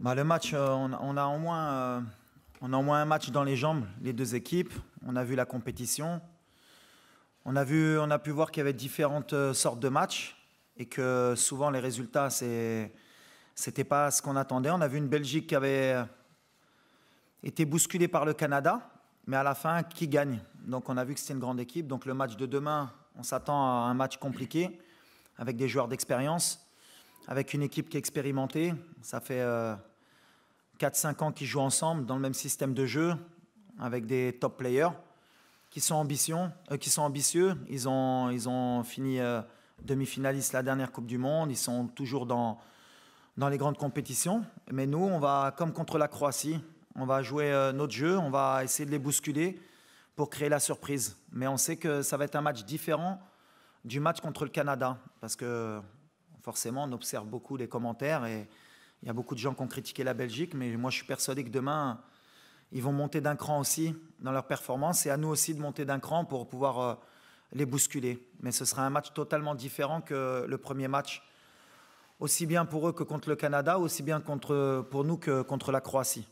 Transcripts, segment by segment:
Bah, le match, euh, on, a au moins, euh, on a moins un match dans les jambes, les deux équipes. On a vu la compétition. On a, vu, on a pu voir qu'il y avait différentes euh, sortes de matchs et que souvent les résultats, ce n'était pas ce qu'on attendait. On a vu une Belgique qui avait été bousculée par le Canada, mais à la fin, qui gagne Donc on a vu que c'était une grande équipe. Donc le match de demain, on s'attend à un match compliqué avec des joueurs d'expérience avec une équipe qui est expérimentée. Ça fait 4-5 euh, ans qu'ils jouent ensemble dans le même système de jeu, avec des top players qui sont, euh, qui sont ambitieux. Ils ont, ils ont fini euh, demi-finaliste la dernière Coupe du Monde. Ils sont toujours dans, dans les grandes compétitions. Mais nous, on va, comme contre la Croatie, on va jouer notre jeu, on va essayer de les bousculer pour créer la surprise. Mais on sait que ça va être un match différent du match contre le Canada, parce que forcément, on observe beaucoup les commentaires et il y a beaucoup de gens qui ont critiqué la Belgique, mais moi je suis persuadé que demain, ils vont monter d'un cran aussi dans leur performance et à nous aussi de monter d'un cran pour pouvoir euh, les bousculer. Mais ce sera un match totalement différent que le premier match, aussi bien pour eux que contre le Canada, aussi bien contre, pour nous que contre la Croatie.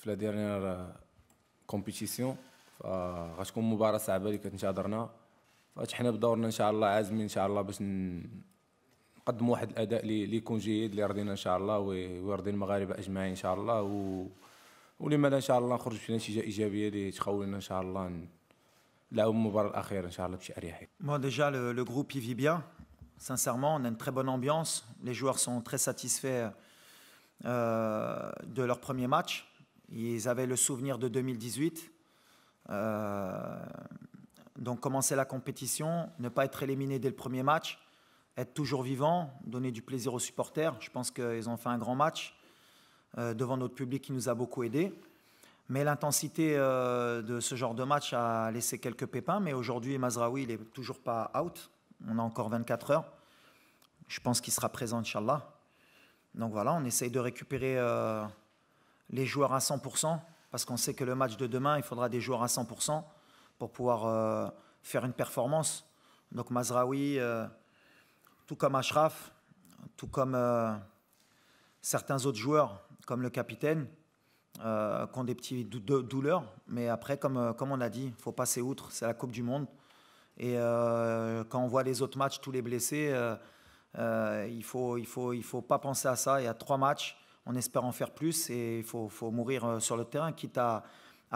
في لا ديرنيير كومبيتيسيون غتكون مباراه صعبه اللي كتنتظرنا فحنا بدورنا ان شاء الله عازمين ان شاء الله باش نقدم واحد الاداء اللي يكون جيد اللي يرضينا ان شاء الله ويرضي المغاربه اجمعين ان شاء الله و... ولما لا ان شاء الله نخرج في نتيجه ايجابيه اللي تخولنا ان شاء الله نلعبوا المباراه الاخيره ان شاء الله بشي اريحيه. مو ديجا لو جروب يفي بيان vit bien. Sincèrement, on a une très bonne ambiance. Les joueurs sont très satisfaits euh, de leur premier match. Ils avaient le souvenir de 2018. Euh, donc commencer la compétition, ne pas être éliminé dès le premier match, être toujours vivant, donner du plaisir aux supporters. Je pense qu'ils ont fait un grand match euh, devant notre public qui nous a beaucoup aidés. Mais l'intensité euh, de ce genre de match a laissé quelques pépins. Mais aujourd'hui, Mazraoui, il n'est toujours pas out. On a encore 24 heures. Je pense qu'il sera présent, Inch'Allah. Donc voilà, on essaye de récupérer les joueurs à 100%, parce qu'on sait que le match de demain, il faudra des joueurs à 100% pour pouvoir euh, faire une performance. Donc Mazraoui, euh, tout comme Ashraf, tout comme euh, certains autres joueurs, comme le capitaine, qui ont des petites douleurs. Mais après, comme, comme on a dit, il faut passer outre, c'est la Coupe du Monde. Et quand on voit les autres matchs, tous les blessés, il ne faut, il faut, il faut pas penser à ça. Il y a trois matchs on espère en faire plus et il faut, mourir euh, sur le terrain, quitte à,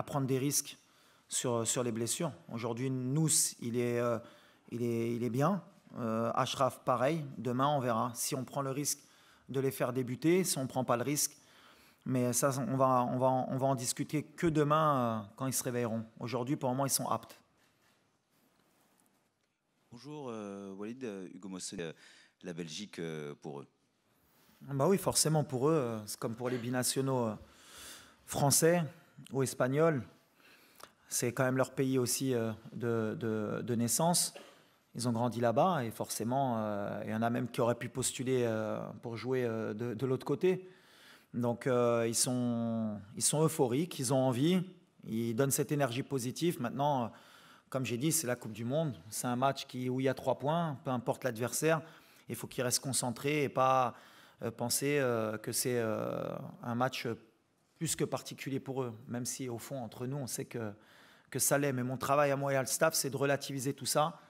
prendre des risques sur, sur les blessures. Aujourd'hui, Nous, il est, euh, il est, il est bien. Euh, Ashraf, pareil. Demain, on verra. Si on prend le risque de les faire débuter, si on ne prend pas le risque. Mais ça, on va, on va, on va en discuter que demain quand ils se réveilleront. Aujourd'hui, pour le moment, ils sont aptes. Bonjour Walid, Hugo Mossé, la Belgique pour eux. Ah bah oui, forcément, pour eux, euh, c'est comme pour les binationaux euh, français ou espagnols. C'est quand même leur pays aussi euh, de, de, de naissance. Ils ont grandi là-bas et forcément, il y en a même qui auraient pu postuler pour jouer de, l'autre côté. Donc, ils, sont, ils sont euphoriques, ils ont envie, ils donnent cette énergie positive. Maintenant, comme j'ai dit, c'est la Coupe du Monde. C'est un match qui, où il y a trois points, peu importe l'adversaire. Il faut qu'ils restent concentrés et pas euh, penser euh, que c'est euh, un match plus que particulier pour eux, même si au fond, entre nous, on sait que, que ça l'est. Mais mon travail à moi et à le staff, c'est de relativiser tout ça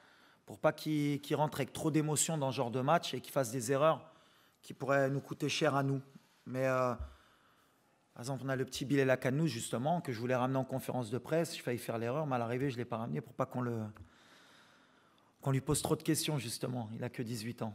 pour pas qu'ils rentrent avec trop d'émotions dans ce genre de match et qu'ils fassent des erreurs qui pourraient nous coûter cher à nous. Mais par exemple, on a le petit Bilal Akanou, justement, que je voulais ramener en conférence de presse. J'ai failli faire l'erreur, mais à l'arrivée, je ne l'ai pas ramené pour pas qu'on le qu'on lui pose trop de questions, justement. Il a que 18 ans.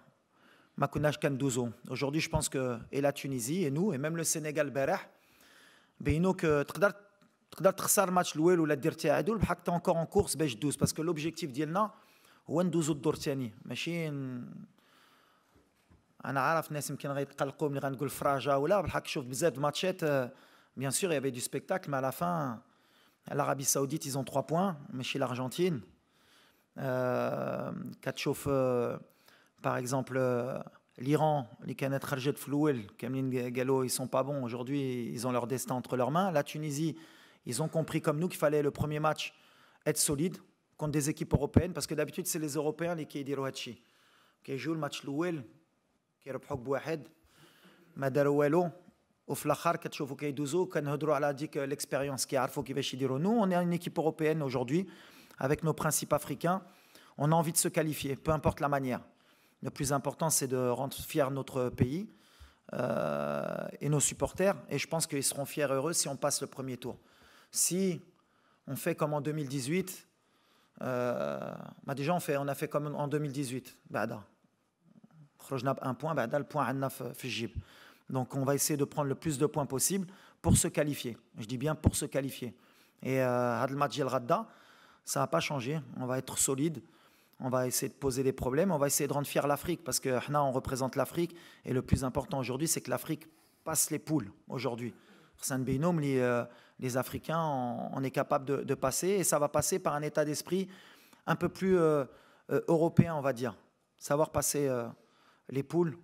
Aujourd'hui, je pense que, et la Tunisie, et nous, et même le Sénégal, ben, que match ou la sont encore en course, parce que l'objectif l'Ouel c'est de faire Machine. انا عارف الناس يمكن غيتقلقوا ملي غنقول فراجا ولا بالحق شوف بزاف ماتشات avait du spectacle, mais à la par exemple, euh, l'Iran, les Kanat Flouel, Kamlin Gallo, ils sont pas bons. Aujourd'hui, ils ont leur destin entre leurs mains. La Tunisie, ils ont compris comme nous qu'il fallait le premier match être solide contre des équipes européennes, parce que d'habitude, c'est les Européens les qui diront jouent le match qui l'expérience nous on est une équipe européenne aujourd'hui avec nos principes africains on a envie de se qualifier peu importe la manière le plus important, c'est de rendre fier notre pays euh, et nos supporters. Et je pense qu'ils seront fiers et heureux si on passe le premier tour. Si on fait comme en 2018, euh, bah déjà on, a fait comme en 2018. Bada. un point, bada le point euh, Donc on va essayer de prendre le plus de points possible pour se qualifier. Je dis bien pour se qualifier. Et Hadl Majel Radda, ça n'a pas changé. On va être solide on va essayer de poser des problèmes, on va essayer de rendre fier l'Afrique, parce que on représente l'Afrique, et le plus important aujourd'hui, c'est que l'Afrique passe les poules aujourd'hui. Les, euh, les Africains, on, est capable de, passer, et ça va passer par un état d'esprit un peu plus euh, euh, européen, on va dire. Savoir passer les poules,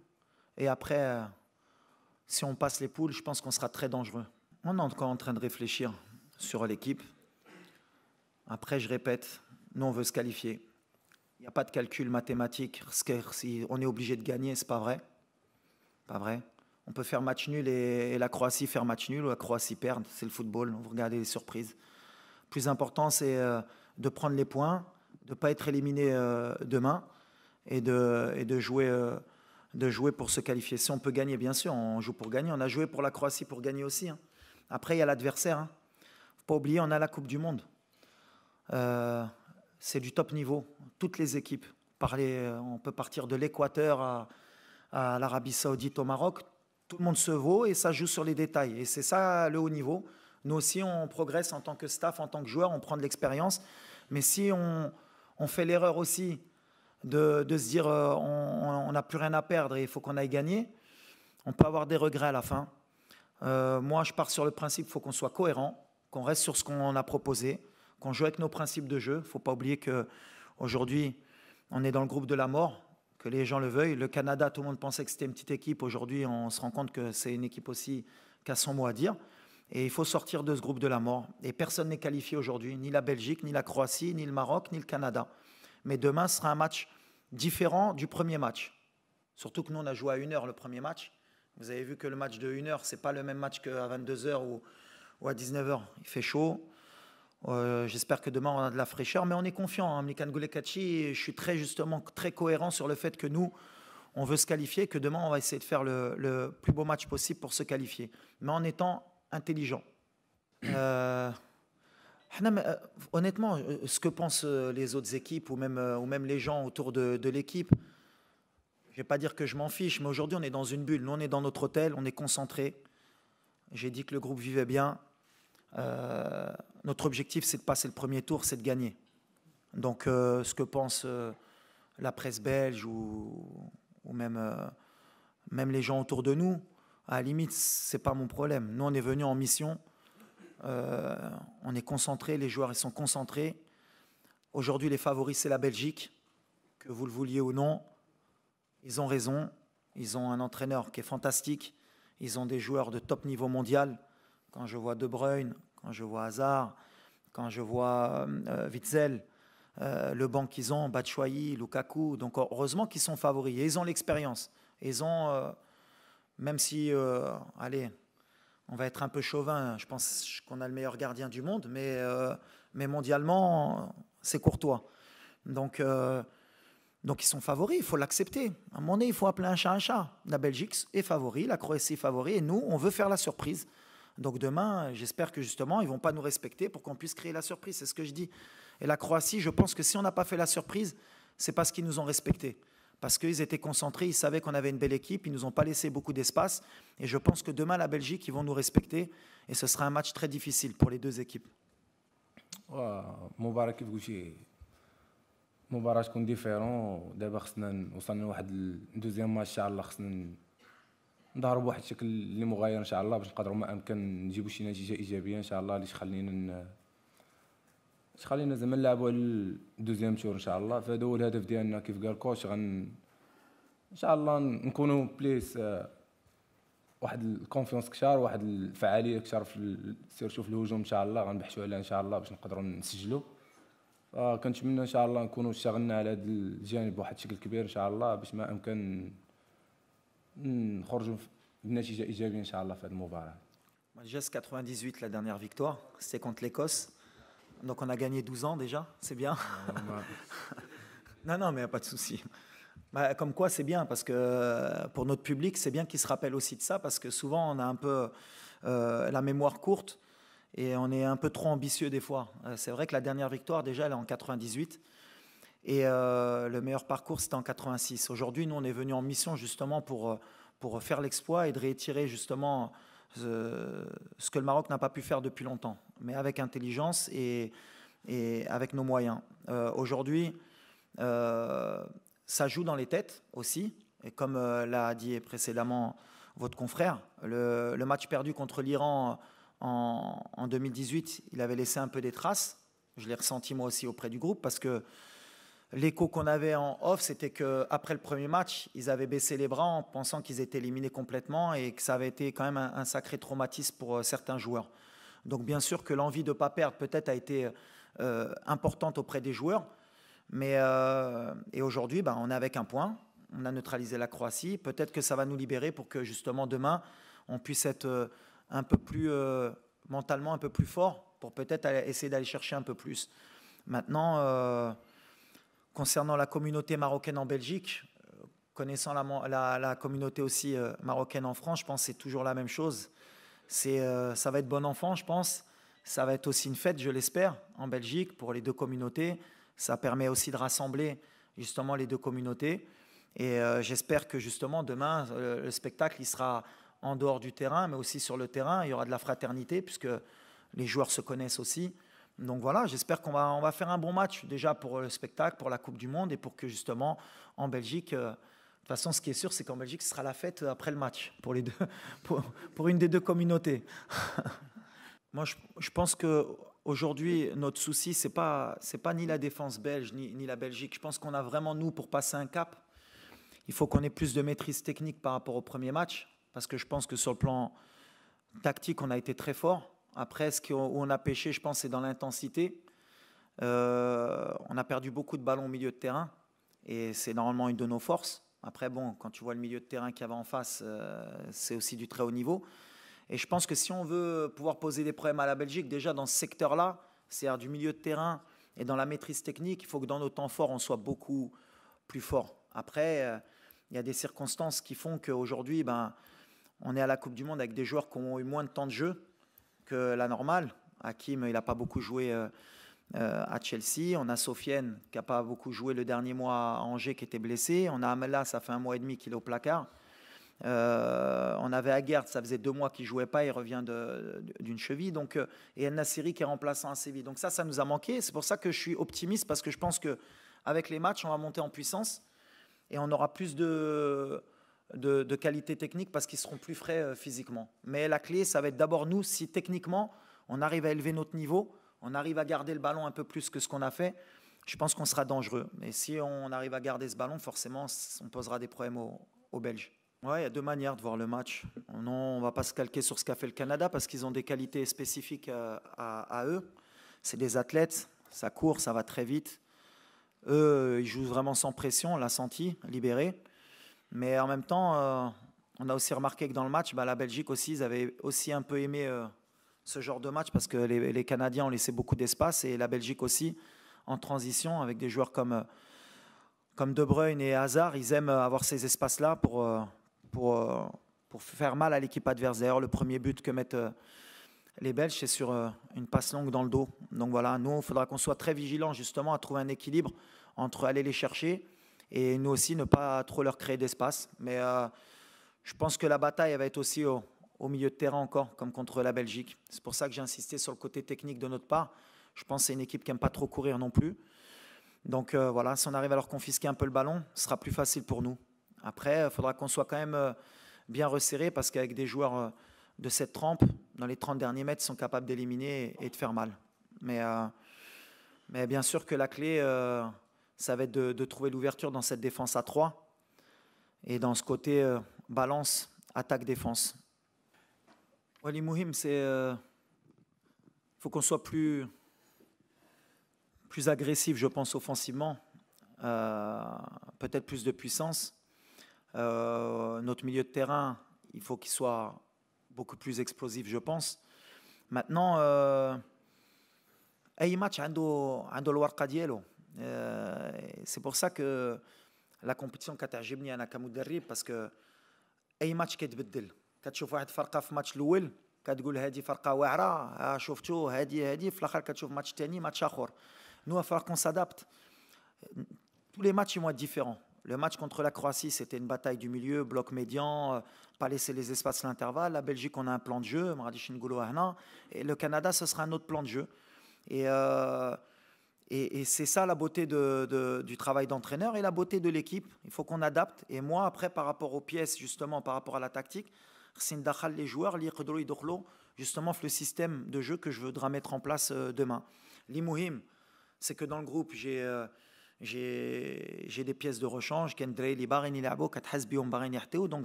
et après, si on passe les poules, je pense qu'on sera très dangereux. On est encore en train de réfléchir sur l'équipe. Après, je répète, nous, on veut se qualifier. Il n'y a pas de calcul mathématique. on est obligé de gagner, c'est pas vrai. Pas vrai. On peut faire match nul et, la Croatie faire match nul ou la Croatie perdre. C'est le football. Vous regardez les surprises. Le plus important, c'est euh, de prendre les points, de ne pas être éliminé euh, demain et de, jouer euh, de jouer pour se qualifier. Si on peut gagner, bien sûr, on joue pour gagner. On a joué pour la Croatie pour gagner aussi. Hein. Après, il y a l'adversaire. ne hein. Faut pas oublier, on a la Coupe du Monde. Euh, c'est du top niveau, toutes les équipes. Euh, on peut partir de l'Équateur à, l'Arabie saoudite, au Maroc, tout le monde se vaut et ça joue sur les détails. Et c'est ça le haut niveau. Nous aussi, on progresse en tant que staff, en tant que joueur, on prend de l'expérience. Mais si on, fait l'erreur aussi de, se dire euh, on n'a plus rien à perdre et il faut qu'on aille gagner, on peut avoir des regrets à la fin. Euh, moi, je pars sur le principe qu'il faut qu'on soit cohérent, qu'on reste sur ce qu'on a proposé, qu'on joue avec nos principes de jeu. Il ne faut pas oublier qu'aujourd'hui, on est dans le groupe de la mort, que les gens le veuillent. Le Canada, tout le monde pensait que c'était une petite équipe. Aujourd'hui, on se rend compte que c'est une équipe aussi qui a son mot à dire. Et il faut sortir de ce groupe de la mort. Et personne n'est qualifié aujourd'hui, ni la Belgique, ni la Croatie, ni le Maroc, ni le Canada. Mais demain sera un match différent du premier match. Surtout que nous, on a joué à 1 h le premier match. Vous avez vu que le match de 1 h ce n'est pas le même match qu'à 22h ou à 19h. Il fait chaud, euh, j'espère que demain on a de la fraîcheur, mais on est confiant. Hein. je suis très justement très cohérent sur le fait que nous, on veut se qualifier, que demain on va essayer de faire le, plus beau match possible pour se qualifier, mais en étant intelligent. Euh, ah euh, honnêtement, ce que pensent les autres équipes ou même, ou même les gens autour de, de l'équipe, je ne vais pas dire que je m'en fiche, mais aujourd'hui on est dans une bulle. Nous on est dans notre hôtel, on est concentré. J'ai dit que le groupe vivait bien. Euh, notre objectif, c'est de passer le premier tour, c'est de gagner. Donc, euh, ce que pense euh, la presse belge ou, même, même les gens autour de nous, à la limite, c'est pas mon problème. Nous, on est venus en mission. on est concentrés, les joueurs ils sont concentrés. Aujourd'hui, les favoris, c'est la Belgique, que vous le vouliez ou non. Ils ont raison. Ils ont un entraîneur qui est fantastique. Ils ont des joueurs de top niveau mondial quand je vois De Bruyne, quand je vois Hazard, quand je vois euh, euh, Witzel, euh, le banc qu'ils ont, Batshuayi, Lukaku. Donc heureusement qu'ils sont favoris. ils ont l'expérience. Ils ont, même si, allez, on va être un peu chauvin, je pense qu'on a le meilleur gardien du monde, mais, mondialement, c'est courtois. Donc, donc ils sont favoris, il faut l'accepter. À un moment donné, il faut appeler un chat un chat. La Belgique est favori, la Croatie est favori, et nous, on veut faire la surprise. Donc demain, j'espère que justement, ils vont pas nous respecter pour qu'on puisse créer la surprise. C'est ce que je dis. Et la Croatie, je pense que si on n'a pas fait la surprise, c'est parce qu'ils nous ont respectés. Parce qu'ils étaient concentrés, ils savaient qu'on avait une belle équipe, ils nous ont pas laissé beaucoup d'espace. Et je pense que demain, la Belgique, ils vont nous respecter. Et ce sera un match très difficile pour les deux équipes. نضرب بواحد الشكل اللي مغاير ان شاء الله باش نقدروا ما امكن نجيبوا شي نتيجه ايجابيه ان شاء الله اللي تخلينا تخلينا زعما نلعبوا على الدوزيام تور ان شاء الله فهذا هو الهدف ديالنا كيف قال كوتش غن ان شاء الله نكونوا بليس آه، واحد الكونفيونس كثار واحد الفعاليه كثار في سيرتو في الهجوم ان شاء الله غنبحثوا عليها ان شاء الله باش نقدروا نسجلوا فكنتمنى آه، ان شاء الله نكونوا اشتغلنا على هذا الجانب بواحد الشكل كبير ان شاء الله باش ما امكن نخرجوا hmm, 98, la dernière victoire, c'est contre l'Écosse. Donc on a gagné 12 ans déjà, c'est bien. non, non, mais pas de souci. Bah, comme quoi, c'est bien, parce que euh, pour notre public, c'est bien qu'il se rappelle aussi de ça, parce que souvent, on a un peu euh, la mémoire courte et on est un peu trop ambitieux des fois. Euh, c'est vrai que la dernière victoire, déjà, elle est en 98. Et euh, le meilleur parcours, c'était en 86. Aujourd'hui, nous, on est venu en mission justement pour, euh, pour faire l'exploit et de réétirer justement ce que le Maroc n'a pas pu faire depuis longtemps, mais avec intelligence et, et avec nos moyens. Euh, aujourd'hui, ça joue dans les têtes aussi. Et comme l'a dit précédemment votre confrère, le, match perdu contre l'Iran en, en, 2018, il avait laissé un peu des traces. Je l'ai ressenti moi aussi auprès du groupe parce que L'écho qu'on avait en off, c'était qu'après le premier match, ils avaient baissé les bras en pensant qu'ils étaient éliminés complètement et que ça avait été quand même un, sacré traumatisme pour euh, certains joueurs. Donc bien sûr que l'envie de ne pas perdre peut-être a été euh, importante auprès des joueurs. Mais euh, et aujourd'hui, ben, on est avec un point. On a neutralisé la Croatie. Peut-être que ça va nous libérer pour que justement demain, on puisse être un peu plus mentalement un peu plus fort pour peut-être essayer d'aller chercher un peu plus. Maintenant, Concernant la communauté marocaine en Belgique, euh, connaissant la, communauté aussi euh, marocaine en France, je pense que c'est toujours la même chose. Euh, ça va être bon enfant, je pense. Ça va être aussi une fête, je l'espère, en Belgique pour les deux communautés. Ça permet aussi de rassembler justement les deux communautés. Et j'espère que justement demain, le spectacle, il sera en dehors du terrain, mais aussi sur le terrain. Il y aura de la fraternité, puisque les joueurs se connaissent aussi. Donc voilà, j'espère qu'on va, on va faire un bon match déjà pour euh, le spectacle, pour la Coupe du Monde et pour que justement en Belgique, euh, de toute façon ce qui est sûr c'est qu'en Belgique ce sera la fête euh, après le match pour, les deux, pour, une des deux communautés. Moi je, pense qu'aujourd'hui, notre souci, ce n'est pas, pas ni la défense belge, ni, ni la Belgique. Je pense qu'on a vraiment, nous, pour passer un cap, il faut qu'on ait plus de maîtrise technique par rapport au premier match, parce que je pense que sur le plan tactique, on a été très fort. Après, ce où on a pêché, je pense, c'est dans l'intensité. Euh, on a perdu beaucoup de ballons au milieu de terrain et c'est normalement une de nos forces. Après, bon, quand tu vois le milieu de terrain qu'il y avait en face, euh, c'est aussi du très haut niveau. Et je pense que si on veut pouvoir poser des problèmes à la Belgique, déjà dans ce secteur-là, c'est-à-dire du milieu de terrain et dans la maîtrise technique, il faut que dans nos temps forts, on soit beaucoup plus fort. Après, euh, il y a des circonstances qui font qu'aujourd'hui, ben, on est à la Coupe du Monde avec des joueurs qui ont eu moins de temps de jeu la normale. Hakim, il n'a pas beaucoup joué euh, euh, à Chelsea. On a Sofiane, qui n'a pas beaucoup joué le dernier mois à Angers, qui était blessé. On a Amela, ça fait un mois et demi qu'il est au placard. Euh, on avait Aguerd, ça faisait deux mois qu'il jouait pas, il revient d'une cheville. Donc, et El Nassiri qui est remplaçant à Séville. Donc ça, ça nous a manqué. C'est pour ça que je suis optimiste parce que je pense que avec les matchs, on va monter en puissance et on aura plus de de, qualité technique parce qu'ils seront plus frais euh, physiquement. Mais la clé, ça va être d'abord nous, si techniquement, on arrive à élever notre niveau, on arrive à garder le ballon un peu plus que ce qu'on a fait, je pense qu'on sera dangereux. Mais si on arrive à garder ce ballon, forcément, on posera des problèmes aux, Belges. Ouais, il y a deux manières de voir le match. Non, on ne va pas se calquer sur ce qu'a fait le Canada parce qu'ils ont des qualités spécifiques euh, à, eux. C'est des athlètes, ça court, ça va très vite. Eux, ils jouent vraiment sans pression, on l'a senti, libéré. Mais en même temps, euh, on a aussi remarqué que dans le match, bah, la Belgique aussi, ils avaient aussi un peu aimé euh, ce genre de match parce que les, Canadiens ont laissé beaucoup d'espace et la Belgique aussi en transition avec des joueurs comme, euh, comme De Bruyne et Hazard. Ils aiment avoir ces espaces-là pour, pour, pour faire mal à l'équipe adverse. D'ailleurs, le premier but que mettent les Belges, c'est sur une passe longue dans le dos. Donc voilà, nous, il faudra qu'on soit très vigilants justement à trouver un équilibre entre aller les chercher et nous aussi ne pas trop leur créer d'espace. Mais euh, je pense que la bataille va être aussi au, milieu de terrain encore, comme contre la Belgique. C'est pour ça que j'ai insisté sur le côté technique de notre part. Je pense que c'est une équipe qui n'aime pas trop courir non plus. Donc euh, voilà, si on arrive à leur confisquer un peu le ballon, ce sera plus facile pour nous. Après, il faudra qu'on soit quand même euh, bien resserré parce qu'avec des joueurs de cette trempe, dans les 30 derniers mètres, ils sont capables d'éliminer et, de faire mal. Mais, mais bien sûr que la clé, ça va être de, trouver l'ouverture dans cette défense à 3 et dans ce côté euh, balance, attaque, défense. Wali Mouhim, c'est. Euh, faut qu'on soit plus, plus agressif, je pense, offensivement. Euh, peut-être plus de puissance. notre milieu de terrain, il faut qu'il soit beaucoup plus explosif, je pense. Maintenant, match, euh, c'est pour ça que la compétition la de كتعجبني tu que باسكو اي match tu كتشوف واحد الفرقه dis الماتش الاول كتقول هذه match tu vois match nous, il va qu'on s'adapte tous les matchs sont différents. Le match contre la Croatie, c'était une bataille du milieu, bloc médian, euh, pas laisser les espaces à l'intervalle. La Belgique, on a un plan de jeu, Et le Canada, ce sera un autre plan de jeu. Et euh, et, c'est ça la beauté du travail d'entraîneur et la beauté de l'équipe. Il faut qu'on adapte. Et moi, après, par rapport aux pièces, justement, par rapport à la tactique, les joueurs, justement, le système de jeu que je voudrais mettre en place euh, demain. L'imouhim, c'est que dans le groupe, j'ai euh, j'ai des pièces de rechange. Donc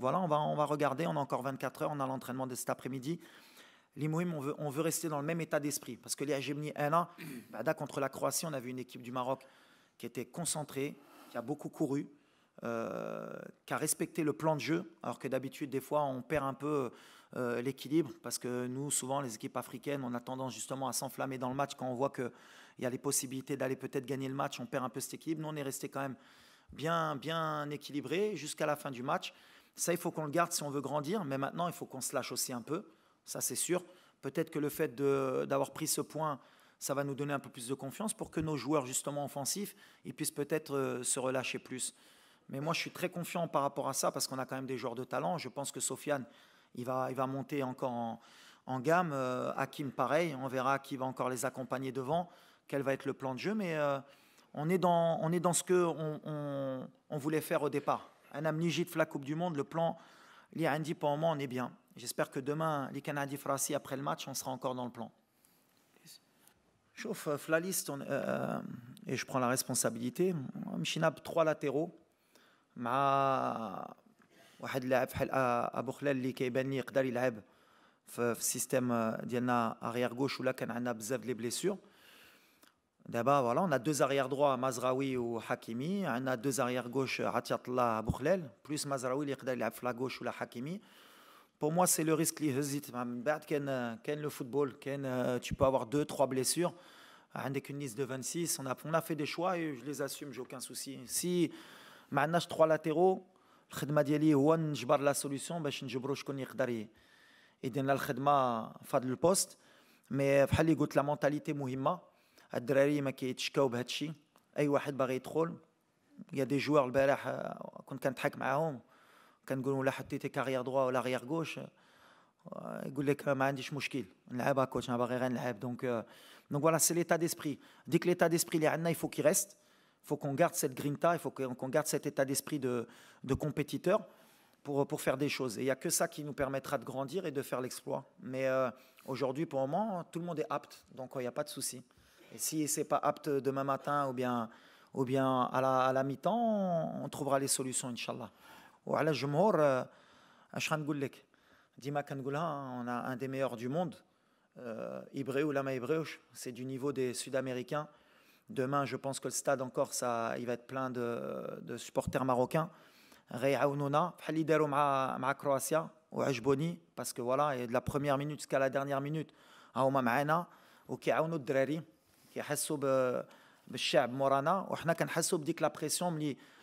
voilà, on va, on va regarder. On a encore 24 heures. On a l'entraînement de cet après-midi les on veut, rester dans le même état d'esprit. Parce que les Hachemni, un an, bah, contre la Croatie, on avait une équipe du Maroc qui était concentrée, qui a beaucoup couru, euh, qui a respecté le plan de jeu, alors que d'habitude, des fois, on perd un peu euh, l'équilibre, parce que nous, souvent, les équipes africaines, on a tendance justement à s'enflammer dans le match quand on voit qu'il y a les possibilités d'aller peut-être gagner le match, on perd un peu cet équilibre. Nous, on est resté quand même bien, bien équilibré jusqu'à la fin du match. Ça, il faut qu'on le garde si on veut grandir, mais maintenant, il faut qu'on se lâche aussi un peu ça c'est sûr. Peut-être que le fait d'avoir pris ce point, ça va nous donner un peu plus de confiance pour que nos joueurs justement offensifs, ils puissent peut-être euh, se relâcher plus. Mais moi, je suis très confiant par rapport à ça parce qu'on a quand même des joueurs de talent. Je pense que Sofiane, il va, il va monter encore en, gamme. Euh, Hakim, pareil. On verra qui va encore les accompagner devant, quel va être le plan de jeu. Mais euh, on, est dans, on est dans ce qu'on on, voulait faire au départ. Un amnigite de la Coupe du Monde, le plan dit pour le moment, on est bien. J'espère que demain, les Canadiens français après le match, on sera encore dans le plan. Chauffe, euh, la liste, euh, euh, et je prends la responsabilité, trois latéraux, On a اللاعب بحال ابو خلال اللي كيبان لي يقدر يلعب في السيستيم ديالنا اريير غوش ولا كان عندنا بزاف لي voilà, دابا فوالا la Hakimi pour moi, c'est le risque qui hésite. Euh, Ken, le football, Ken, euh, tu peux avoir deux, trois blessures. On qu'une liste de 26. On a, on a fait des choix et je les assume, j'ai aucun souci. Si maintenant trois latéraux, le Diali, one, je barre la solution, ben, je ne vais Et d'un le Khedma, faire le poste. Mais il y a la mentalité Mouhima. Il y a des joueurs qui ont été trollés. Il y a des joueurs qui ont avec eux. Quand on كنقولوا carrière gauche كارير il ولا ريير غوش يقول لك ما عنديش مشكل نلعبها coach il باغي غير نلعب Donc euh, donc voilà c'est l'état d'esprit. Dès que l'état d'esprit est là, il faut qu'on garde cette grinta, il faut qu'on garde cet état d'esprit de, de, compétiteur pour, pour faire des choses. Et il n'y a que ça qui nous permettra de grandir et de faire l'exploit. Mais euh, aujourd'hui, pour le moment, tout le monde est apte, donc il n'y a pas de souci. Et si ce n'est pas apte demain matin ou bien, ou bien à la, mi-temps, on, trouvera les solutions, Inshallah. وعلى الجمهور اش غنقول لك ديما كنقولها on ان دي ميور دو موند monde, ولا ما يبغيوش سي دو نيفو دي سود امريكان Demain, je pense que le stade encore, ça, il va être plein de, de supporters marocains. Réaounouna, Halidero ma Croatia, ou Ajboni, parce que voilà, et de la première minute jusqu'à la dernière minute, Aouma Maana, ou Kiaounou Drari, qui a Hassoub euh, Morana, ou Hna Kan Hassoub dit que la pression,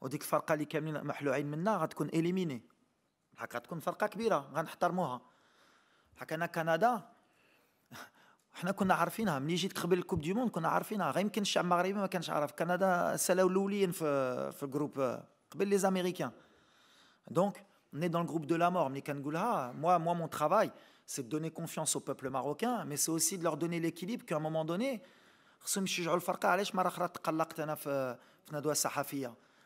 وديك الفرقه اللي كاملين محلوعين منها غتكون اليميني بحال غتكون فرقه كبيره غنحترموها بحال انا كندا حنا كنا عارفينها ملي جيت قبل الكوب دي موند كنا عارفينها غير يمكن الشعب المغربي ما كانش عارف كندا سلاو الاولين في في الجروب قبل لي زاميريكان دونك on دون dans دو لا مور ملي كنقولها moi moi مون ترافاي سي دوني كونفيونس او au peuple مي سي اوسي دو de دوني ليكيليب كو qu'à مومون دوني خصهم يشجعوا الفرقه علاش مره اخرى تقلقت انا في في ندوه صحفيه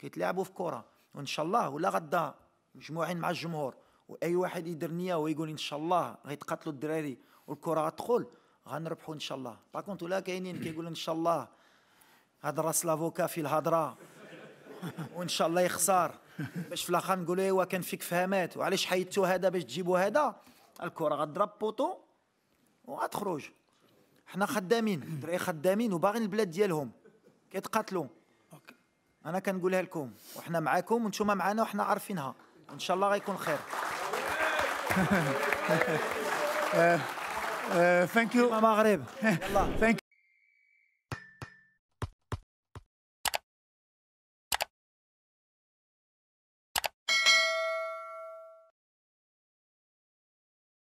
كيتلعبوا في كره وان شاء الله ولا غدا مجموعين مع الجمهور واي واحد يدير نيه ويقول ان شاء الله غيتقاتلوا الدراري والكره غتدخل غنربحوا ان شاء الله باكونت ولا كاينين كيقول ان شاء الله هذا راس لافوكا في الهضره وان شاء الله يخسر باش في الاخر نقولوا ايوا كان فيك فهمات وعلاش حيدتوا هذا باش تجيبوا هذا الكره غضرب بوطو وغتخرج حنا خدامين الدراري خدامين وباغيين البلاد ديالهم كيتقاتلوا انا كنقولها لكم وحنا معاكم وانتم معانا وحنا عارفينها ان شاء الله غيكون خير ثانك يو المغرب ثانك